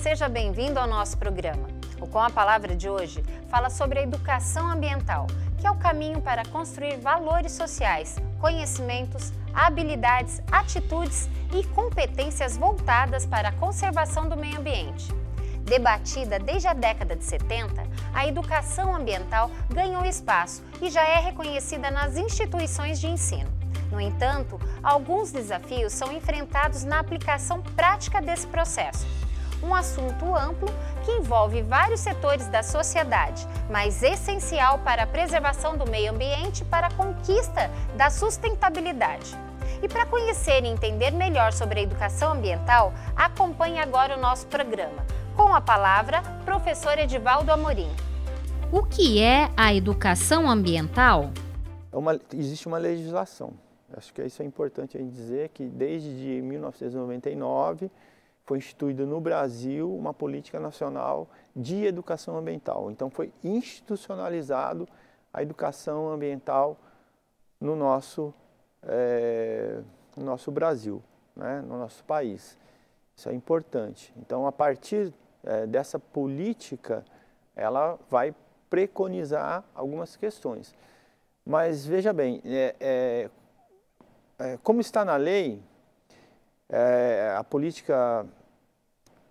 seja bem-vindo ao nosso programa. O Com a Palavra de hoje fala sobre a educação ambiental, que é o caminho para construir valores sociais, conhecimentos, habilidades, atitudes e competências voltadas para a conservação do meio ambiente. Debatida desde a década de 70, a educação ambiental ganhou espaço e já é reconhecida nas instituições de ensino. No entanto, alguns desafios são enfrentados na aplicação prática desse processo um assunto amplo que envolve vários setores da sociedade, mas essencial para a preservação do meio ambiente e para a conquista da sustentabilidade. E para conhecer e entender melhor sobre a educação ambiental, acompanhe agora o nosso programa. Com a palavra, professor Edivaldo Amorim. O que é a educação ambiental? É uma, existe uma legislação. Acho que isso é importante a gente dizer que desde 1999 foi instituída no Brasil uma política nacional de educação ambiental. Então foi institucionalizado a educação ambiental no nosso, é, no nosso Brasil, né, no nosso país. Isso é importante. Então a partir é, dessa política, ela vai preconizar algumas questões. Mas veja bem, é, é, é como está na lei, é, a política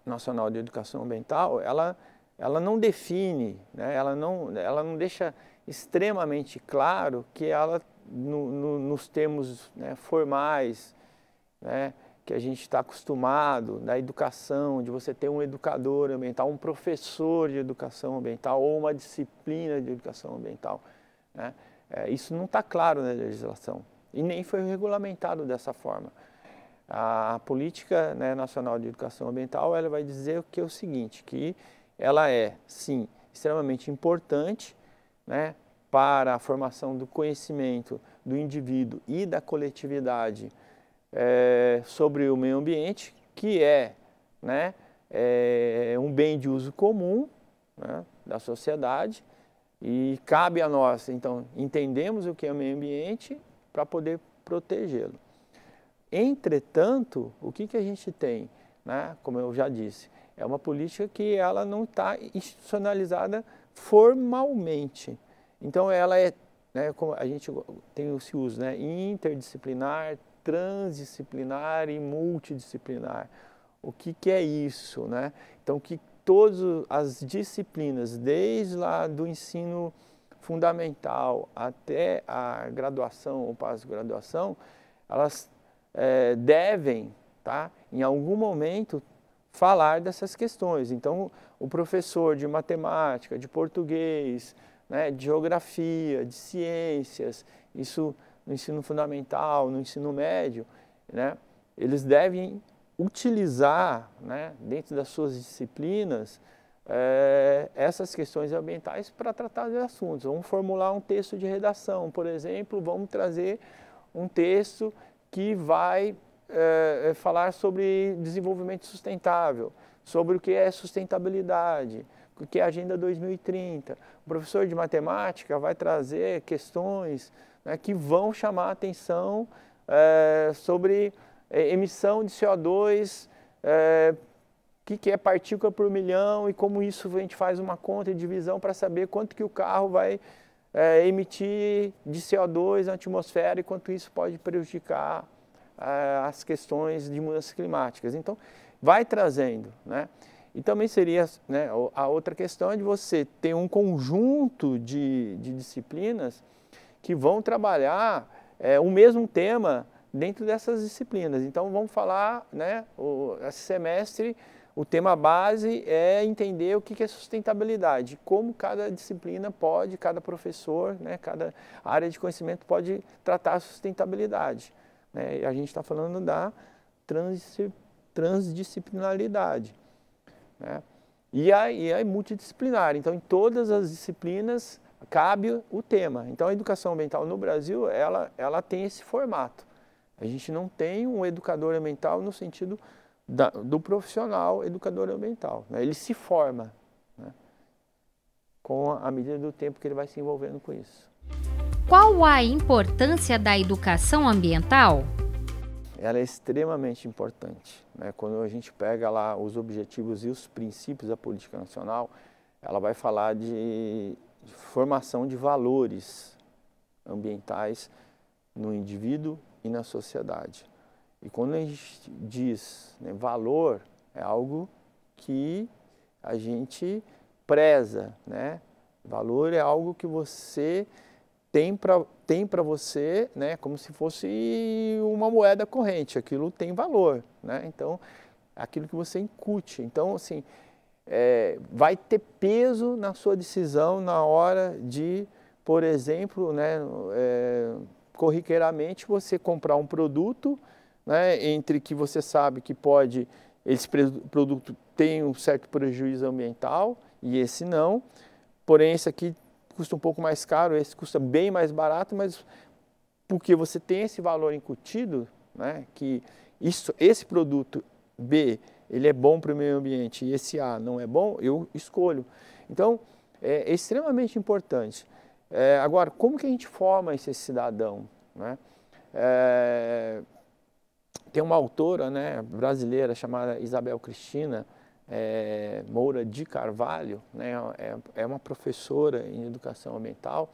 nacional de educação ambiental, ela, ela não define, né? ela, não, ela não deixa extremamente claro que ela, no, no, nos termos né, formais, né, que a gente está acostumado da educação, de você ter um educador ambiental, um professor de educação ambiental ou uma disciplina de educação ambiental. Né? É, isso não está claro na legislação e nem foi regulamentado dessa forma. A política né, nacional de educação ambiental ela vai dizer que é o seguinte, que ela é sim extremamente importante né, para a formação do conhecimento do indivíduo e da coletividade é, sobre o meio ambiente, que é, né, é um bem de uso comum né, da sociedade e cabe a nós, então, entendemos o que é o meio ambiente para poder protegê-lo. Entretanto, o que, que a gente tem? Né? Como eu já disse, é uma política que ela não está institucionalizada formalmente. Então ela é, né, como a gente tem esse uso, né, interdisciplinar, transdisciplinar e multidisciplinar. O que, que é isso? Né? Então que todas as disciplinas, desde lá do ensino fundamental até a graduação ou pós-graduação, elas é, devem, tá, em algum momento, falar dessas questões. Então, o professor de matemática, de português, né, de geografia, de ciências, isso no ensino fundamental, no ensino médio, né, eles devem utilizar, né, dentro das suas disciplinas, é, essas questões ambientais para tratar de assuntos. Vamos formular um texto de redação, por exemplo, vamos trazer um texto que vai é, falar sobre desenvolvimento sustentável, sobre o que é sustentabilidade, o que é Agenda 2030. O professor de matemática vai trazer questões né, que vão chamar a atenção é, sobre emissão de CO2, é, o que, que é partícula por milhão e como isso a gente faz uma conta de divisão para saber quanto que o carro vai é, emitir de CO2 na atmosfera e quanto isso pode prejudicar é, as questões de mudanças climáticas. Então, vai trazendo, né? E também seria né, a outra questão é de você ter um conjunto de, de disciplinas que vão trabalhar é, o mesmo tema dentro dessas disciplinas. Então, vamos falar, né, o, esse semestre, o tema base é entender o que é sustentabilidade, como cada disciplina pode, cada professor, né, cada área de conhecimento pode tratar a sustentabilidade. Né? E a gente está falando da transdisciplinaridade. Né? E aí é, é multidisciplinar, então em todas as disciplinas cabe o tema. Então a educação ambiental no Brasil, ela, ela tem esse formato. A gente não tem um educador ambiental no sentido da, do profissional educador ambiental. Né? Ele se forma né? com a, a medida do tempo que ele vai se envolvendo com isso. Qual a importância da educação ambiental? Ela é extremamente importante. Né? Quando a gente pega lá os objetivos e os princípios da política nacional, ela vai falar de, de formação de valores ambientais no indivíduo e na sociedade. E quando a gente diz né, valor, é algo que a gente preza, né? Valor é algo que você tem para tem você, né? Como se fosse uma moeda corrente, aquilo tem valor, né? Então, aquilo que você incute. Então, assim, é, vai ter peso na sua decisão na hora de, por exemplo, né, é, corriqueiramente você comprar um produto né, entre que você sabe que pode esse produto tem um certo prejuízo ambiental e esse não, porém esse aqui custa um pouco mais caro, esse custa bem mais barato, mas porque você tem esse valor incutido, né, que isso, esse produto B ele é bom para o meio ambiente e esse A não é bom, eu escolho. Então é, é extremamente importante. É, agora, como que a gente forma esse cidadão? Né? É, tem uma autora né, brasileira chamada Isabel Cristina é, Moura de Carvalho, né, é, é, uma professora em educação ambiental.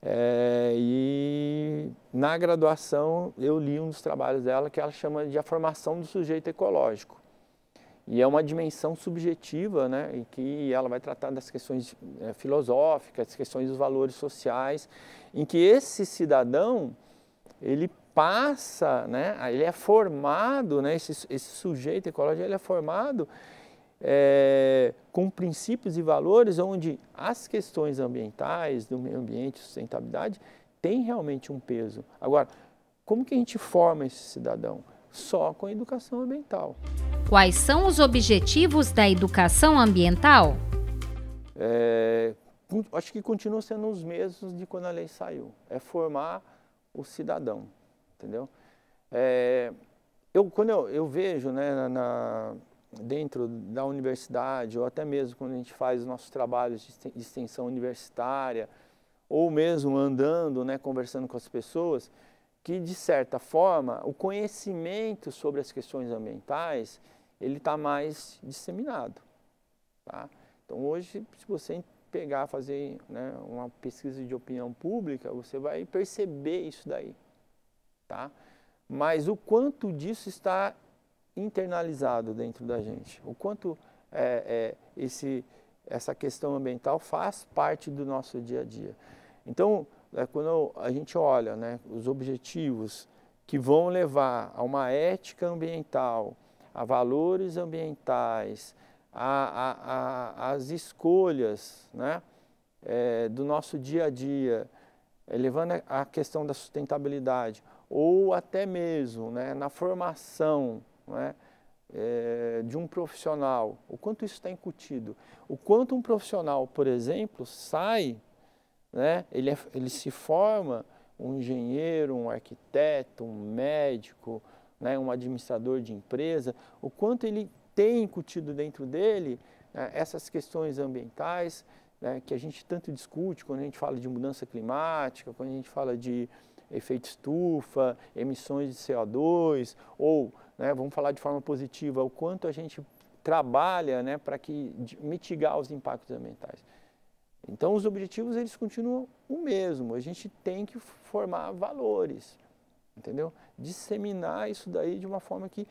É, e na graduação eu li um dos trabalhos dela que ela chama de A Formação do Sujeito Ecológico. E é uma dimensão subjetiva, né, em que ela vai tratar das questões é, filosóficas, das questões dos valores sociais, em que esse cidadão ele passa, né, ele é formado, né, esse, esse sujeito ecológico ele é formado é, com princípios e valores onde as questões ambientais, do meio ambiente, sustentabilidade, tem realmente um peso. Agora, como que a gente forma esse cidadão? Só com a educação ambiental. Quais são os objetivos da educação ambiental? É, acho que continuam sendo os mesmos de quando a lei saiu. É formar o cidadão entendeu? É, eu, quando eu, eu vejo né, na, dentro da universidade, ou até mesmo quando a gente faz os nossos trabalhos de extensão universitária, ou mesmo andando, né, conversando com as pessoas, que de certa forma o conhecimento sobre as questões ambientais ele está mais disseminado. Tá? Então hoje, se você pegar, fazer né, uma pesquisa de opinião pública, você vai perceber isso daí tá? Mas o quanto disso está internalizado dentro da gente, o quanto é, é, esse, essa questão ambiental faz parte do nosso dia a dia. Então, é quando a gente olha né, os objetivos que vão levar a uma ética ambiental, a valores ambientais, a, a, a, as escolhas né, é, do nosso dia a dia, é, levando a questão da sustentabilidade, ou até mesmo né, na formação né, é, de um profissional, o quanto isso está incutido. O quanto um profissional, por exemplo, sai, né, ele, é, ele se forma um engenheiro, um arquiteto, um médico, né, um administrador de empresa, o quanto ele tem incutido dentro dele né, essas questões ambientais né, que a gente tanto discute quando a gente fala de mudança climática, quando a gente fala de efeito estufa, emissões de CO2, ou, né, vamos falar de forma positiva, o quanto a gente trabalha né, para que mitigar os impactos ambientais. Então os objetivos eles continuam o mesmo. A gente tem que formar valores, entendeu? Disseminar isso daí de uma forma que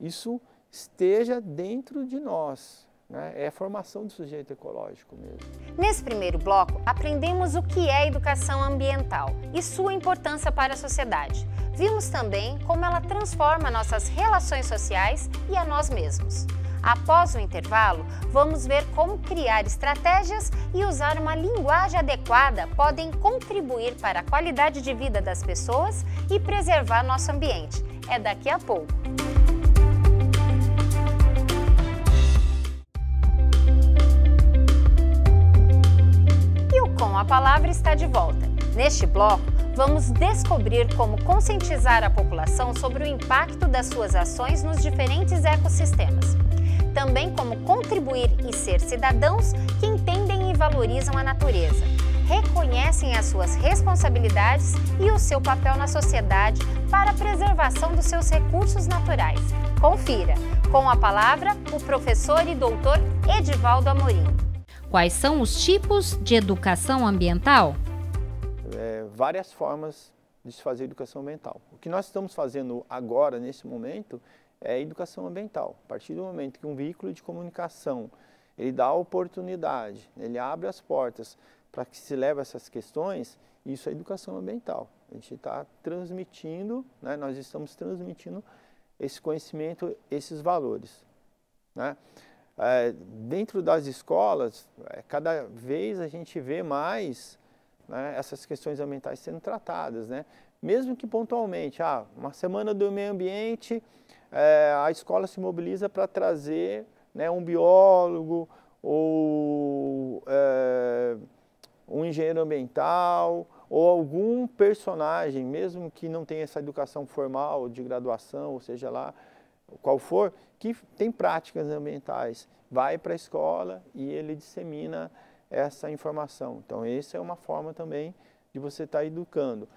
isso esteja dentro de nós, né? É a formação do sujeito ecológico mesmo. Nesse primeiro bloco, aprendemos o que é educação ambiental e sua importância para a sociedade. Vimos também como ela transforma nossas relações sociais e a nós mesmos. Após o intervalo, vamos ver como criar estratégias e usar uma linguagem adequada podem contribuir para a qualidade de vida das pessoas e preservar nosso ambiente. É daqui a pouco. Palavra está de volta. Neste bloco, vamos descobrir como conscientizar a população sobre o impacto das suas ações nos diferentes ecossistemas. Também como contribuir e ser cidadãos que entendem e valorizam a natureza, reconhecem as suas responsabilidades e o seu papel na sociedade para a preservação dos seus recursos naturais. Confira, com a palavra, o professor e doutor Edivaldo Amorim. Quais são os tipos de educação ambiental? É, várias formas de se fazer educação ambiental. O que nós estamos fazendo agora, nesse momento, é educação ambiental. A partir do momento que um veículo de comunicação ele dá a oportunidade, ele abre as portas para que se leve essas questões, isso é educação ambiental. A gente está transmitindo, né, nós estamos transmitindo esse conhecimento, esses valores. Né? É, dentro das escolas, é, cada vez a gente vê mais né, essas questões ambientais sendo tratadas, né? mesmo que pontualmente, ah, uma semana do meio ambiente, é, a escola se mobiliza para trazer né, um biólogo ou um engenheiro ambiental ou algum personagem, mesmo que não tenha essa educação formal de graduação, ou seja lá, qual for, que tem práticas ambientais. Vai para a escola e ele dissemina essa informação. Então, essa é uma forma também de você estar tá educando.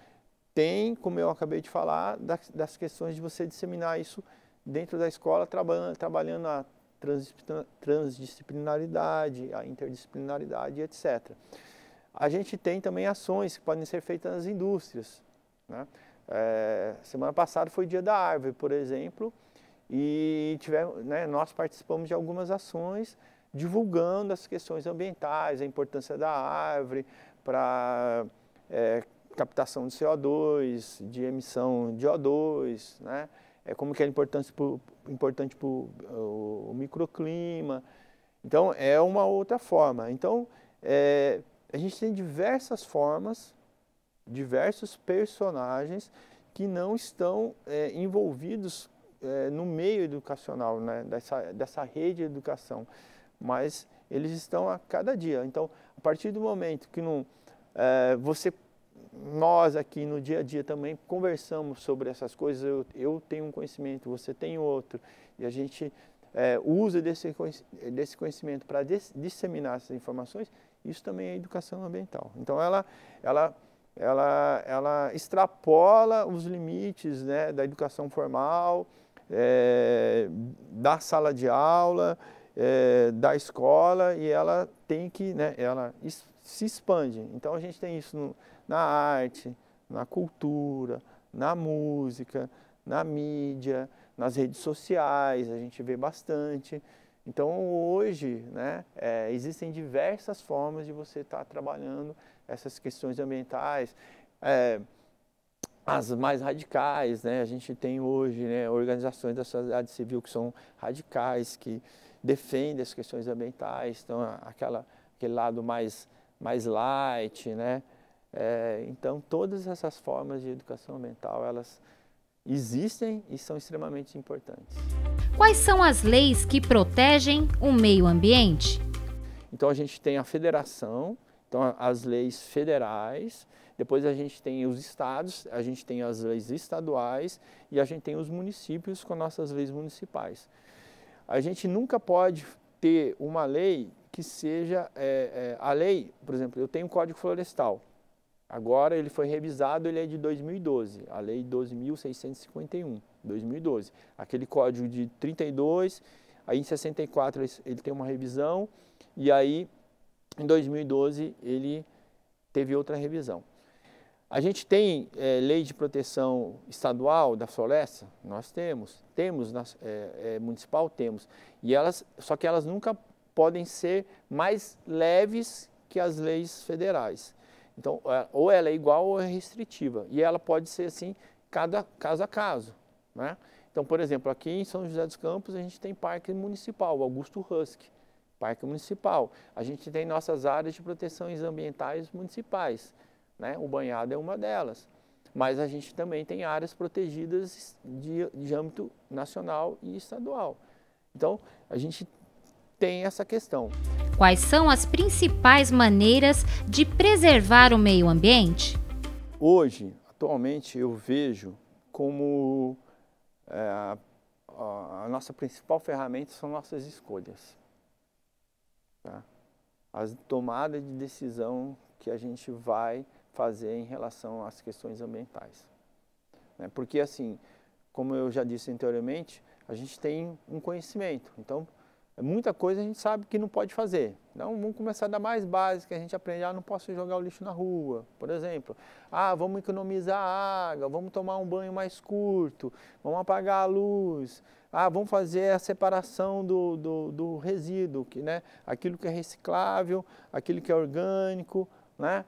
Tem, como eu acabei de falar, das, das, questões de você disseminar isso dentro da escola, trabalhando, trabalhando a transdisciplinaridade, a interdisciplinaridade, etc. A gente tem também ações que podem ser feitas nas indústrias. Né? É, semana passada foi o Dia da Árvore, por exemplo, e tiver, né, nós participamos de algumas ações divulgando as questões ambientais, a importância da árvore para é, captação de CO2, de emissão de O2, né, é, como que é importante para o microclima. Então, é uma outra forma. Então, é, a gente tem diversas formas, diversos personagens que não estão é, envolvidos é, no meio educacional, né, dessa, dessa rede de educação, mas eles estão a cada dia. Então, a partir do momento que não, é, você, nós aqui no dia a dia também conversamos sobre essas coisas, eu, eu tenho um conhecimento, você tem outro, e a gente é, usa desse, desse conhecimento para disseminar essas informações, isso também é educação ambiental. Então, ela, ela ela, ela extrapola os limites né, da educação formal, é, da sala de aula, é, da escola e ela tem que, né, ela se expande. Então a gente tem isso no, na arte, na cultura, na música, na mídia, nas redes sociais, a gente vê bastante. Então hoje né, é, existem diversas formas de você estar tá trabalhando essas questões ambientais. É, as mais radicais, né? A gente tem hoje né, organizações da sociedade civil que são radicais, que defendem as questões ambientais, então aquela, aquele lado mais, mais light, né? É, então todas essas formas de educação ambiental, elas existem e são extremamente importantes. Quais são as leis que protegem o meio ambiente? Então a gente tem a federação, então as leis federais, depois a gente tem os estados, a gente tem as leis estaduais e a gente tem os municípios com nossas leis municipais. A gente nunca pode ter uma lei que seja é, é, a lei, por exemplo, eu tenho o Código Florestal. Agora ele foi revisado, ele é de 2012, a lei 12.651 2012. Aquele código de 32, aí em 64 ele tem uma revisão e aí em 2012 ele teve outra revisão. A gente tem é, lei de proteção estadual da floresta? Nós temos. Temos, nas, é, é, municipal temos. E elas, só que elas nunca podem ser mais leves que as leis federais. Então, é, ou ela é igual ou é restritiva. E ela pode ser assim, cada caso a caso. Né? Então, por exemplo, aqui em São José dos Campos, a gente tem parque municipal, Augusto Rusk, parque municipal. A gente tem nossas áreas de proteções ambientais municipais. Né? O banhado é uma delas. Mas a gente também tem áreas protegidas de, de âmbito nacional e estadual. Então, a gente tem essa questão. Quais são as principais maneiras de preservar o meio ambiente? Hoje, atualmente, eu vejo como é, a, a nossa principal ferramenta são nossas escolhas. Tá? As tomadas de decisão que a gente vai fazer em relação às questões ambientais. Né? Porque, assim, como eu já disse anteriormente, a gente tem um conhecimento. Então, é muita coisa a gente sabe que não pode fazer. Então, vamos começar da mais básica, a gente aprende, ah, não posso jogar o lixo na rua, por exemplo. Ah, vamos economizar água, vamos tomar um banho mais curto, vamos apagar a luz. Ah, vamos fazer a separação do, do, do resíduo, que, né? aquilo que é reciclável, aquilo que é orgânico, né?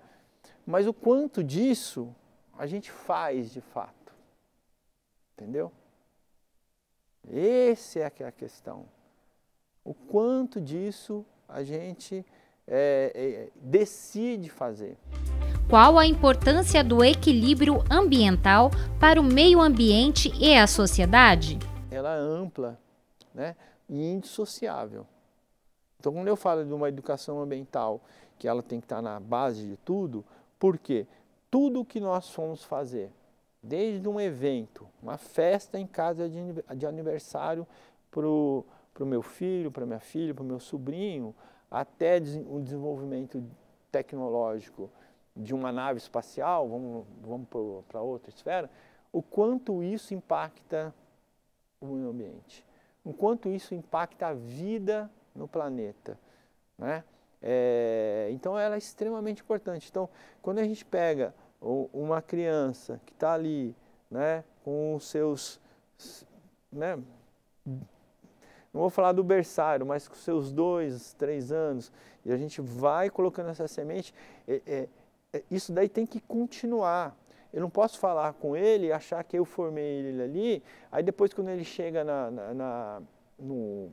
Mas o quanto disso a gente faz de fato. Entendeu? Essa é, é a questão. O quanto disso a gente é, é, decide fazer. Qual a importância do equilíbrio ambiental para o meio ambiente e a sociedade? Ela é ampla né, e indissociável. Então, quando eu falo de uma educação ambiental que ela tem que estar na base de tudo, porque tudo que nós fomos fazer, desde um evento, uma festa em casa de aniversário para o meu filho, para minha filha, para o meu sobrinho, até um desenvolvimento tecnológico de uma nave espacial, vamos, vamos para outra esfera, o quanto isso impacta o meio ambiente, o quanto isso impacta a vida no planeta. Né? É, então ela é extremamente importante. Então, quando a gente pega uma criança que está ali, né, com os seus, né, não vou falar do berçário, mas com seus dois, três anos, e a gente vai colocando essa semente, é, é, é isso daí tem que continuar. Eu não posso falar com ele, e achar que eu formei ele ali, aí depois quando ele chega na, na, na no,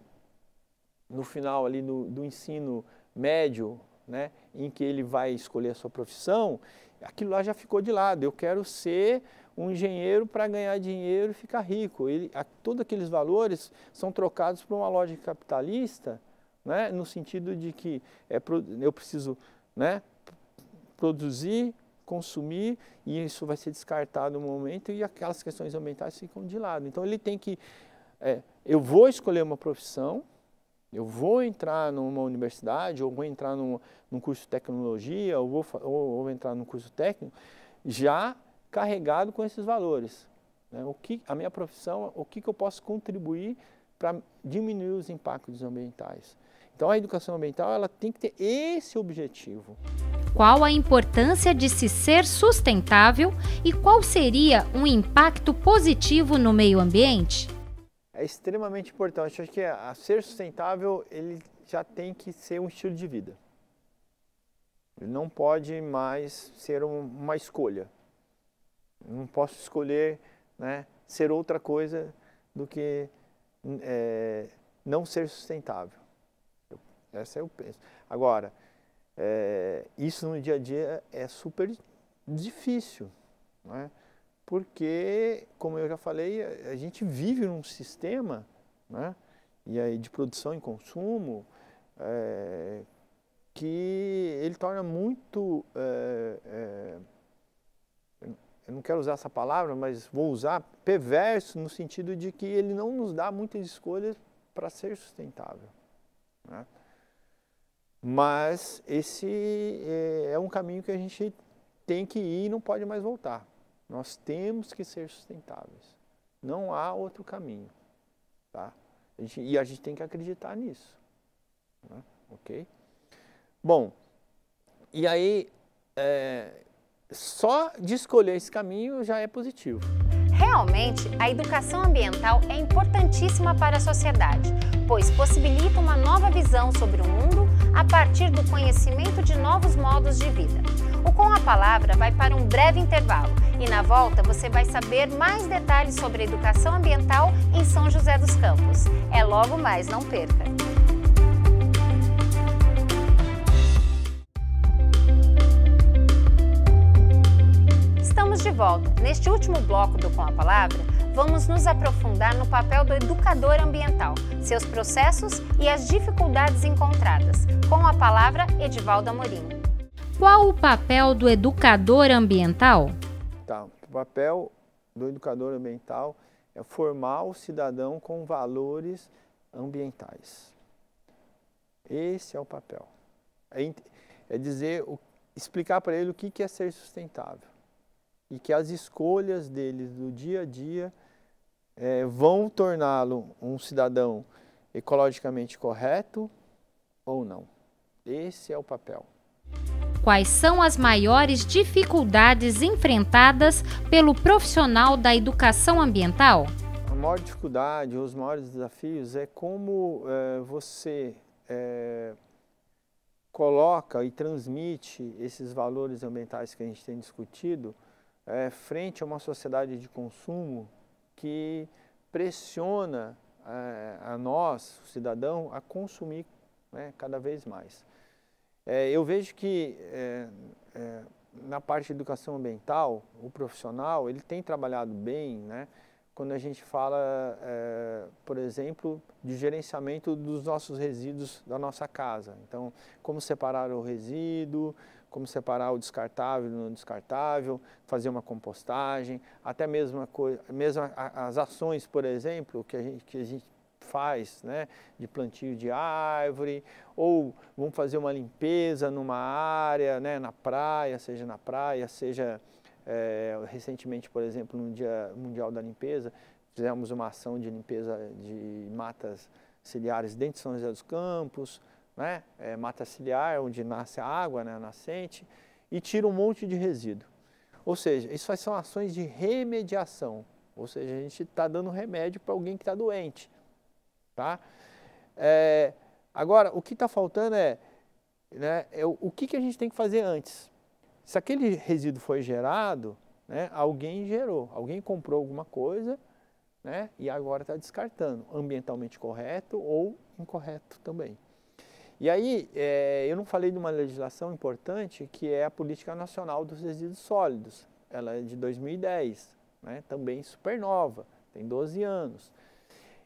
no final ali do ensino médio, né, em que ele vai escolher a sua profissão, aquilo lá já ficou de lado. Eu quero ser um engenheiro para ganhar dinheiro e ficar rico. Ele, a, todos aqueles valores são trocados por uma lógica capitalista, né, no sentido de que é, eu preciso né, produzir, consumir e isso vai ser descartado no momento e aquelas questões ambientais ficam de lado. Então ele tem que, é, eu vou escolher uma profissão eu vou entrar numa universidade, ou vou entrar num, num curso de tecnologia, ou vou, ou vou entrar num curso técnico, já carregado com esses valores. Né? O que, a minha profissão, o que, que eu posso contribuir para diminuir os impactos ambientais. Então a educação ambiental ela tem que ter esse objetivo. Qual a importância de se ser sustentável e qual seria um impacto positivo no meio ambiente? é extremamente importante. Eu acho que é, a ser sustentável ele já tem que ser um estilo de vida. Ele não pode mais ser um, uma escolha. Eu não posso escolher né, ser outra coisa do que é, não ser sustentável. Eu, essa é o peso. Agora, é, isso no dia a dia é super difícil. Né? porque, como eu já falei, a gente vive num sistema né, e aí de produção e consumo é, que ele torna muito. É, é, eu não quero usar essa palavra, mas vou usar perverso no sentido de que ele não nos dá muitas escolhas para ser sustentável. Né? Mas esse é um caminho que a gente tem que ir e não pode mais voltar. Nós temos que ser sustentáveis. Não há outro caminho. Tá? A gente, e a gente tem que acreditar nisso. Né? Ok? Bom, e aí, é, só de escolher esse caminho já é positivo. Realmente, a educação ambiental é importantíssima para a sociedade, pois possibilita uma nova visão sobre o mundo a partir do conhecimento de novos modos de vida. O Com a Palavra vai para um breve intervalo e na volta você vai saber mais detalhes sobre a educação ambiental em São José dos Campos. É logo mais, não perca! Estamos de volta. Neste último bloco do Com a Palavra, vamos nos aprofundar no papel do educador ambiental, seus processos e as dificuldades encontradas, com a palavra Edivaldo Amorim. Qual o papel do educador ambiental? Tá, o papel do educador ambiental é formar o cidadão com valores ambientais. Esse é o papel. É, é dizer, explicar para ele o que é ser sustentável e que as escolhas deles do dia a dia é, vão torná-lo um cidadão ecologicamente correto ou não. Esse é o papel quais são as maiores dificuldades enfrentadas pelo profissional da educação ambiental? A maior dificuldade, os maiores desafios é como é, você é, coloca e transmite esses valores ambientais que a gente tem discutido é, frente a uma sociedade de consumo que pressiona a nós, o cidadão, a consumir né, cada vez mais. É, eu vejo que é, é, na parte de educação ambiental, o profissional ele tem trabalhado bem, né? Quando a gente fala, é, por exemplo, de gerenciamento dos nossos resíduos da nossa casa. Então, como separar o resíduo, como separar o descartável do não descartável, fazer uma compostagem, até mesmo, a as ações, por exemplo, que a gente, que a gente faz, né, de plantio de árvore, ou vamos fazer uma limpeza numa área, né, na praia, seja na praia, seja é, recentemente, por exemplo, no Dia Mundial da Limpeza, fizemos uma ação de limpeza de matas ciliares dentro de São José dos Campos, né, é, mata ciliar, onde nasce a água, né, a nascente, e tira um monte de resíduo. Ou seja, isso são ações de remediação, ou seja, a gente está dando remédio para alguém que está doente. Tá? É, agora, o que está faltando é, né, é o, o que, que a gente tem que fazer antes. Se aquele resíduo foi gerado, né, alguém gerou, alguém comprou alguma coisa né, e agora está descartando, ambientalmente correto ou incorreto também. E aí, é, eu não falei de uma legislação importante que é a Política Nacional dos Resíduos Sólidos. Ela é de 2010, né, também supernova, tem 12 anos.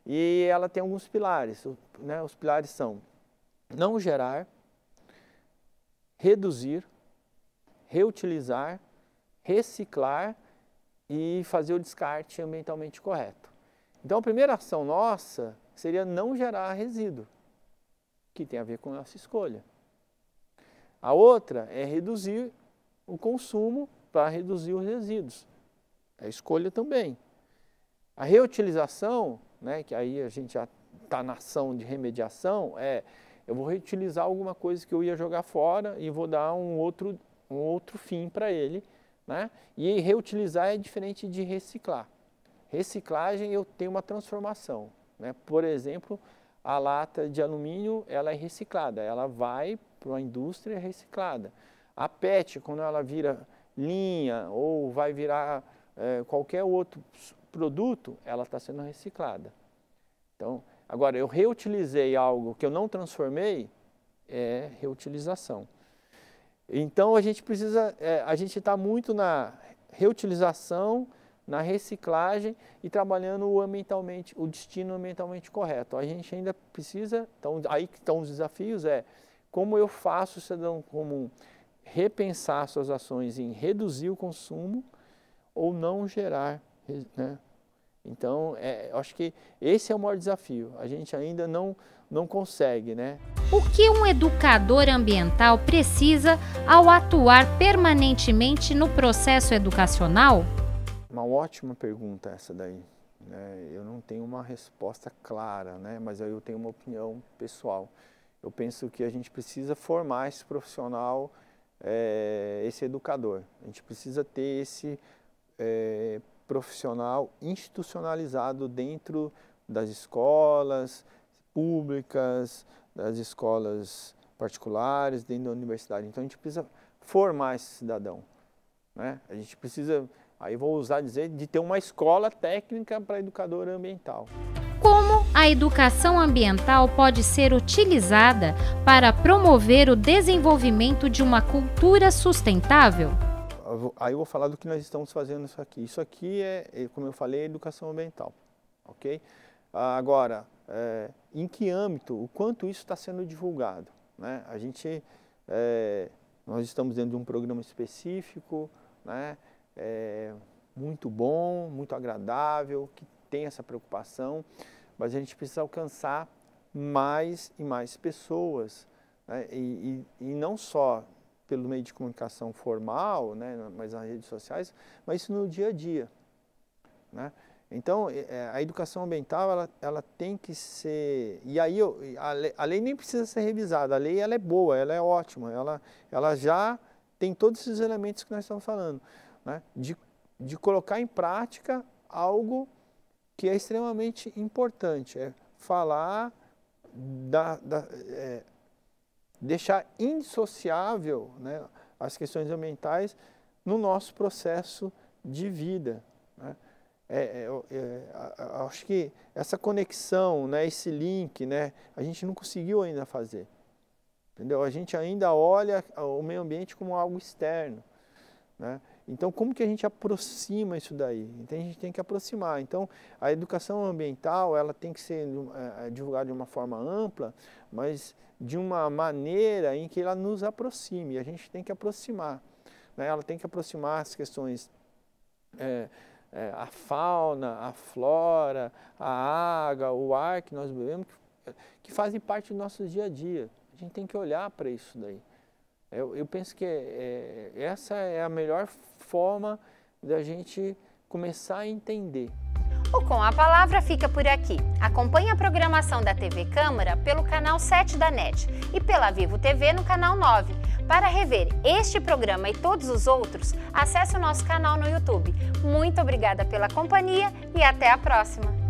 E ela tem alguns pilares. Né? Os pilares são não gerar, reduzir, reutilizar, reciclar e fazer o descarte ambientalmente correto. Então, a primeira ação nossa seria não gerar resíduo, que tem a ver com a nossa escolha. A outra é reduzir o consumo para reduzir os resíduos. É a escolha também. A reutilização né, que aí a gente já está na ação de remediação, é eu vou reutilizar alguma coisa que eu ia jogar fora e vou dar um outro, um outro fim para ele. Né? E reutilizar é diferente de reciclar. Reciclagem eu tenho uma transformação. Né? Por exemplo, a lata de alumínio ela é reciclada, ela vai para a indústria reciclada. A PET, quando ela vira linha ou vai virar é, qualquer outro produto, ela está sendo reciclada. Então, agora, eu reutilizei algo que eu não transformei, é reutilização. Então, a gente precisa, é, a gente está muito na reutilização, na reciclagem e trabalhando o ambientalmente, o destino ambientalmente correto. A gente ainda precisa, então aí que estão os desafios é como eu faço o cidadão comum repensar suas ações em reduzir o consumo ou não gerar né? Então, é, acho que esse é o maior desafio. A gente ainda não, não consegue, né? O que um educador ambiental precisa ao atuar permanentemente no processo educacional? Uma ótima pergunta essa daí. Né? Eu não tenho uma resposta clara, né? Mas eu tenho uma opinião pessoal. Eu penso que a gente precisa formar esse profissional, é, esse educador. A gente precisa ter esse é, profissional institucionalizado dentro das escolas públicas, das escolas particulares, dentro da universidade. Então a gente precisa formar esse cidadão. Né? A gente precisa, aí vou usar dizer, de ter uma escola técnica para educador ambiental. Como a educação ambiental pode ser utilizada para promover o desenvolvimento de uma cultura sustentável? aí eu vou falar do que nós estamos fazendo isso aqui. Isso aqui é, é como eu falei, é educação ambiental, ok? Ah, agora, é, em que âmbito, o quanto isso está sendo divulgado? Né? A gente, é, nós estamos dentro de um programa específico, né? É, muito bom, muito agradável, que tem essa preocupação, mas a gente precisa alcançar mais e mais pessoas, né? e, e, e não só pelo meio de comunicação formal, né, mas nas redes sociais, mas isso no dia a dia. Né? Então, é, é, a educação ambiental, ela, ela tem que ser... E aí, a lei, a lei, nem precisa ser revisada, a lei ela é boa, ela é ótima, ela, ela já tem todos esses elementos que nós estamos falando, né? de, de colocar em prática algo que é extremamente importante, é falar da, da é, deixar indissociável né, as questões ambientais no nosso processo de vida. Né? É, é, é, acho que essa conexão, né, esse link, né, a gente não conseguiu ainda fazer. Entendeu? A gente ainda olha o meio ambiente como algo externo. Né? Então, como que a gente aproxima isso daí? Então, a gente tem que aproximar. Então, a educação ambiental ela tem que ser é, divulgada de uma forma ampla, mas de uma maneira em que ela nos aproxime. A gente tem que aproximar. Né? Ela tem que aproximar as questões. É, é, a fauna, a flora, a água, o ar que nós bebemos, que, que fazem parte do nosso dia a dia. A gente tem que olhar para isso daí. Eu, eu penso que é, é essa é a melhor forma da gente começar a entender. O Com a Palavra fica por aqui. Acompanhe a programação da TV Câmara pelo canal 7 da NET e pela Vivo TV no canal 9. Para rever este programa e todos os outros, acesse o nosso canal no YouTube. Muito obrigada pela companhia e até a próxima!